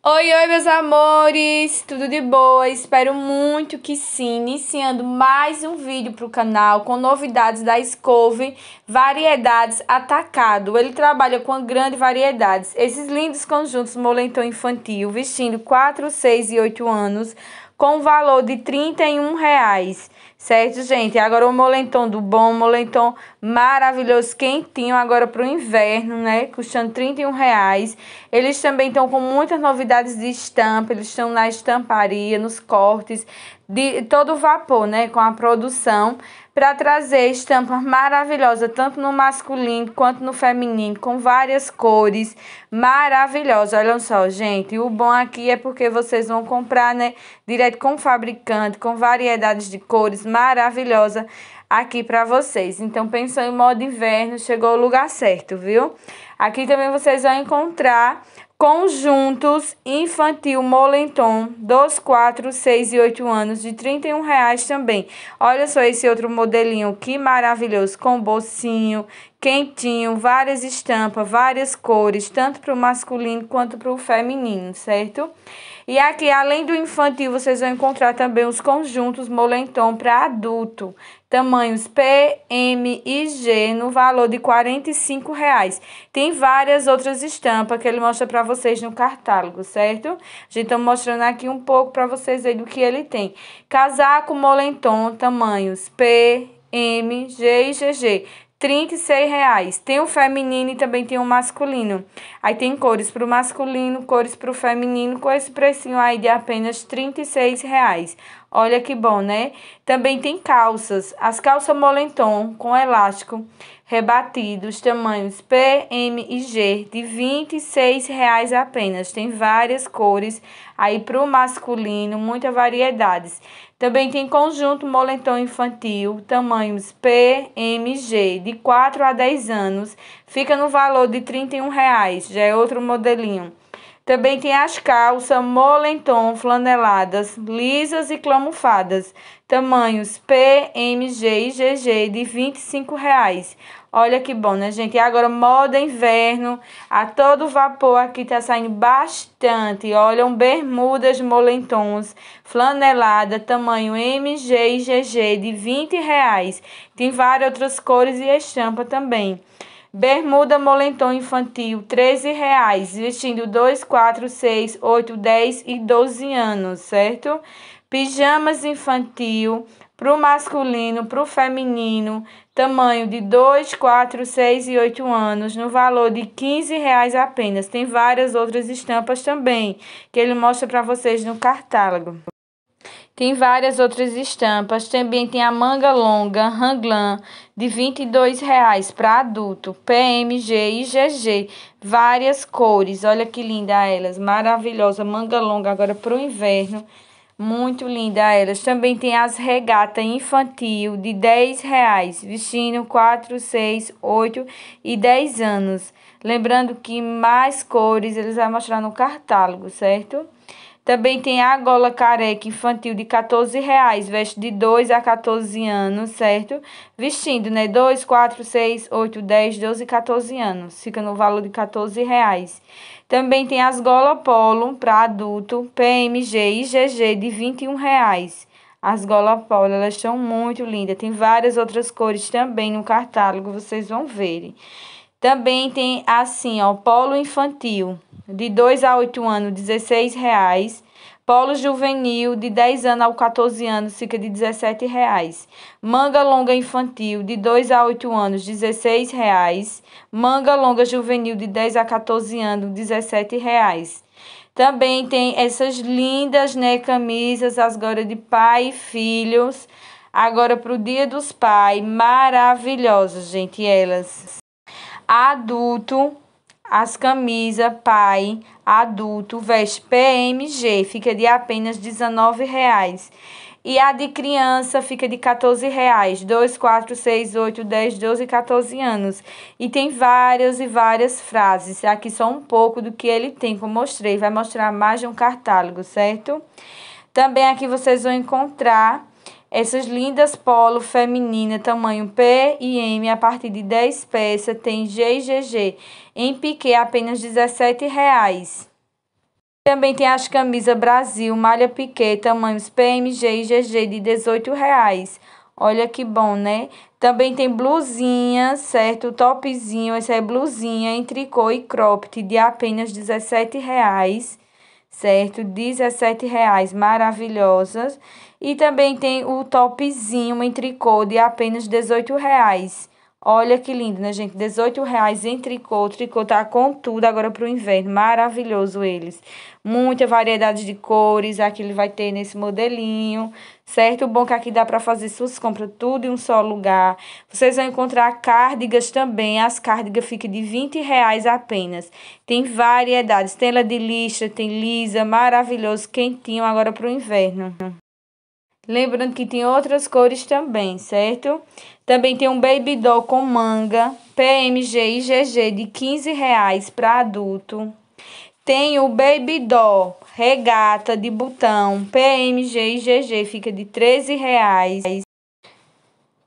Oi, oi, meus amores! Tudo de boa? Espero muito que sim! Iniciando mais um vídeo para o canal com novidades da Scove Variedades Atacado. Ele trabalha com grande variedades. Esses lindos conjuntos moletom infantil, vestindo 4, 6 e 8 anos, com o valor de R$ reais, certo, gente? Agora o moletom do bom, moletom maravilhoso, quentinho, agora para o inverno, né? Custando R$ reais, Eles também estão com muitas novidades de estampa, eles estão na estamparia, nos cortes, de todo vapor, né? Com a produção para trazer estampa maravilhosa, tanto no masculino quanto no feminino, com várias cores maravilhosa. Olha só, gente, o bom aqui é porque vocês vão comprar, né, direto com o fabricante, com variedades de cores maravilhosa aqui para vocês. Então, pensou em modo inverno, chegou o lugar certo, viu? Aqui também vocês vão encontrar Conjuntos infantil molenton dos 4, 6 e 8 anos, de R$ reais também. Olha só esse outro modelinho, que maravilhoso, com bolsinho, quentinho, várias estampas, várias cores, tanto para o masculino quanto para o feminino, certo? E aqui, além do infantil, vocês vão encontrar também os conjuntos moletom para adulto, tamanhos P, M e G, no valor de R$ reais Tem várias outras estampas que ele mostra para vocês no catálogo, certo? a gente está mostrando aqui um pouco para vocês aí do que ele tem. Casaco moletom, tamanhos P, M, G e GG. 36 reais. Tem o feminino e também tem o masculino. Aí tem cores para o masculino, cores para o feminino, com esse precinho aí de apenas 36 reais. Olha que bom, né? Também tem calças. As calças molenton com elástico rebatidos tamanhos P, M e G de R$ 26 apenas. Tem várias cores aí para o masculino, muitas variedades. Também tem conjunto moletom infantil, tamanhos P, M e G de 4 a 10 anos. Fica no valor de R$ 31,00, já é outro modelinho. Também tem as calças moletom flaneladas, lisas e clamufadas, tamanhos P, M, G e GG de R$ 25,00. Olha que bom, né, gente? E agora, moda inverno, a todo vapor aqui tá saindo bastante. Olham bermudas molentons, flanelada, tamanho MG e GG de 20 reais. Tem várias outras cores e estampa também. Bermuda moletom infantil, 13 reais, vestindo 2, 4, 6, 8, 10 e 12 anos, certo? Pijamas infantil, Pro masculino, para o feminino, tamanho de 2, 4, 6 e 8 anos, no valor de 15 reais apenas. Tem várias outras estampas também, que ele mostra para vocês no cartálogo. Tem várias outras estampas. Também tem a manga longa Hanglan de R$ 22,00 para adulto, PMG e GG, várias cores. Olha que linda elas, maravilhosa manga longa agora para o inverno. Muito linda elas. Também tem as regata infantil de 10 reais, vestindo 4, 6, 8 e 10 anos. Lembrando que mais cores eles vão mostrar no catálogo, certo? Também tem a gola careca infantil de 14 reais, veste de 2 a 14 anos, certo? Vestindo, né? 2, 4, 6, 8, 10, 12, 14 anos. Fica no valor de 14 reais. Também tem as gola polo para adulto, PMG e GG de R$ 21,00. As polo elas estão muito lindas. Tem várias outras cores também no catálogo, vocês vão verem. Também tem assim, ó, polo infantil, de 2 a 8 anos, R$ 16,00. Polo juvenil de 10 anos a 14 anos, fica de R$ 17,00. Manga longa infantil de 2 a 8 anos, R$ 16,00. Manga longa juvenil de 10 a 14 anos, R$ 17,00. Também tem essas lindas, né, camisas agora de pai e filhos. Agora para o Dia dos Pais, maravilhosas, gente, elas. Adulto as camisas pai adulto veste PMG, fica de apenas R$19,00. E a de criança fica de R$14,00, 2, 4, 6, 8, 10, 12, 14 anos. E tem várias e várias frases. Aqui só um pouco do que ele tem, como mostrei. Vai mostrar mais de um catálogo, certo? Também aqui vocês vão encontrar essas lindas polo feminina tamanho P e M a partir de 10 peças tem GGG em piquê apenas R$ reais. Também tem as camisas Brasil malha piquê tamanhos PMG e GG de R$ reais. Olha que bom, né? Também tem blusinha, certo? Topzinho, essa é blusinha em tricô e cropped de apenas R$ reais certo? R$17,00, maravilhosas. E também tem o topzinho em tricô de apenas R$18,00. Olha que lindo, né, gente? 18 reais em tricô. tricô tá com tudo agora pro inverno. Maravilhoso eles. Muita variedade de cores. Aqui ele vai ter nesse modelinho, certo? O bom é que aqui dá pra fazer suas compras tudo em um só lugar. Vocês vão encontrar cardigas também. As cardigas ficam de 20 reais apenas. Tem variedades. ela de lixa, tem lisa. Maravilhoso, quentinho agora pro inverno. Lembrando que tem outras cores também, certo? Também tem um Baby Doll com manga, PMG e GG de 15 reais para adulto. Tem o Baby Doll regata de botão, PMG e GG fica de 13 reais.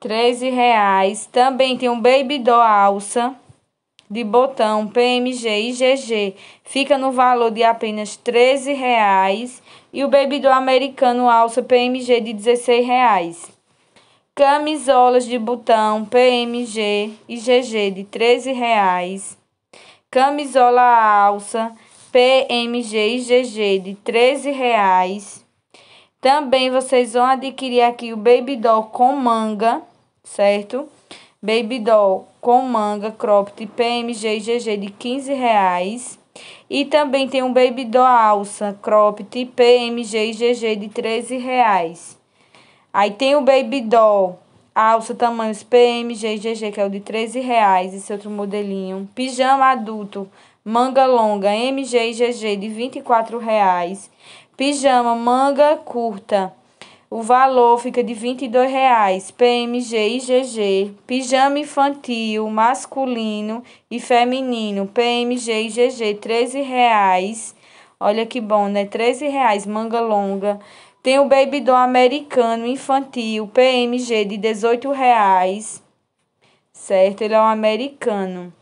13 reais. Também tem um Baby Doll alça de botão, PMG e GG fica no valor de apenas 13 reais e o bebidor americano alça PMG de R$ reais Camisolas de botão PMG e GG de R$ reais Camisola alça PMG e GG de R$ reais Também vocês vão adquirir aqui o Baby Doll com manga, certo? Baby Doll com manga cropped PMG e GG de R$ reais e também tem um baby doll alça, cropped, PMG e GG de 13 reais. Aí tem o baby doll alça tamanhos PMG e GG, que é o de 13 reais, esse outro modelinho. Pijama adulto, manga longa, MG e GG de 24 reais. Pijama manga curta, o valor fica de R$ 22,00. PMG e GG. Pijama infantil, masculino e feminino. PMG e GG, R$ 13,00. Olha que bom, né? R$ 13,00. Manga longa. Tem o Baby Doll americano infantil, PMG, de R$ 18,00. Certo? Ele é um americano.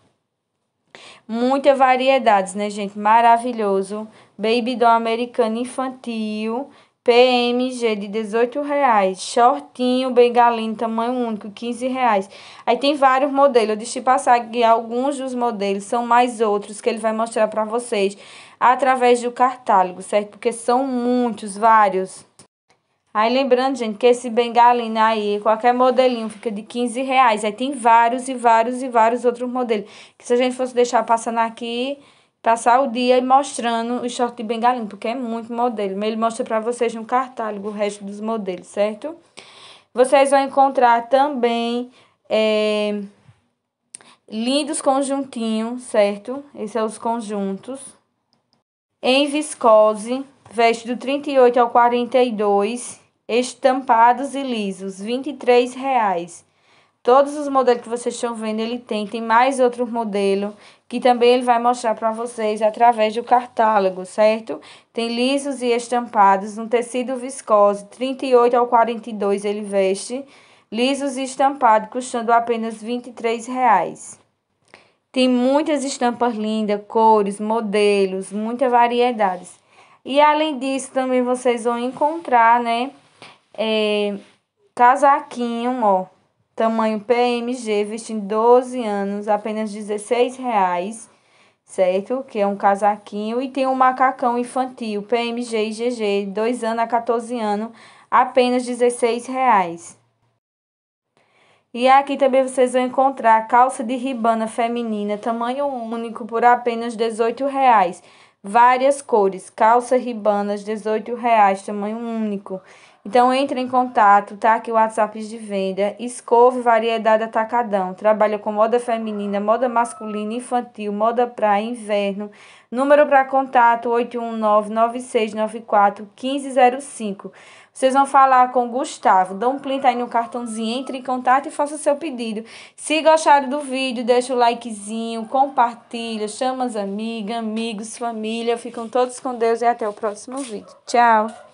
Muitas variedades, né, gente? Maravilhoso. Baby Doll americano infantil. PMG de 18 reais, shortinho, bengalinho, tamanho único, 15 reais. Aí tem vários modelos, eu deixei passar aqui alguns dos modelos, são mais outros que ele vai mostrar para vocês através do cartálogo, certo? Porque são muitos, vários. Aí lembrando, gente, que esse bengalina aí, qualquer modelinho fica de 15 reais. Aí tem vários e vários e vários outros modelos. Que se a gente fosse deixar passando aqui, passar o dia mostrando o short de Bengalim porque é muito modelo. Ele mostra para vocês no cartálogo o resto dos modelos, certo? Vocês vão encontrar também é, lindos conjuntinhos, certo? Esses são os conjuntos. Em viscose, veste do 38 ao 42, estampados e lisos, R$ 23,00. Todos os modelos que vocês estão vendo, ele tem. Tem mais outro modelo que também ele vai mostrar para vocês através do cartálogo, certo? Tem lisos e estampados, um tecido viscose, 38 ao 42 ele veste. Lisos e estampado, custando apenas R$ reais Tem muitas estampas lindas, cores, modelos, muitas variedades. E além disso, também vocês vão encontrar, né? É, casaquinho, ó tamanho PMG, vestindo 12 anos, apenas 16 reais, certo? Que é um casaquinho. E tem um macacão infantil, PMG e GG, 2 anos a 14 anos, apenas 16 reais. E aqui também vocês vão encontrar calça de ribana feminina, tamanho único, por apenas R$ reais. Várias cores, calça ribanas, R$ reais, tamanho único. Então entre em contato, tá aqui o WhatsApp de venda, escove variedade atacadão, trabalha com moda feminina, moda masculina, infantil, moda praia, inverno. Número para contato 819-9694-1505. Vocês vão falar com o Gustavo, dá um print aí no cartãozinho, entre em contato e faça seu pedido. Se gostaram do vídeo, deixa o likezinho, compartilha, chama as amigas, amigos, família. Ficam todos com Deus e até o próximo vídeo. Tchau!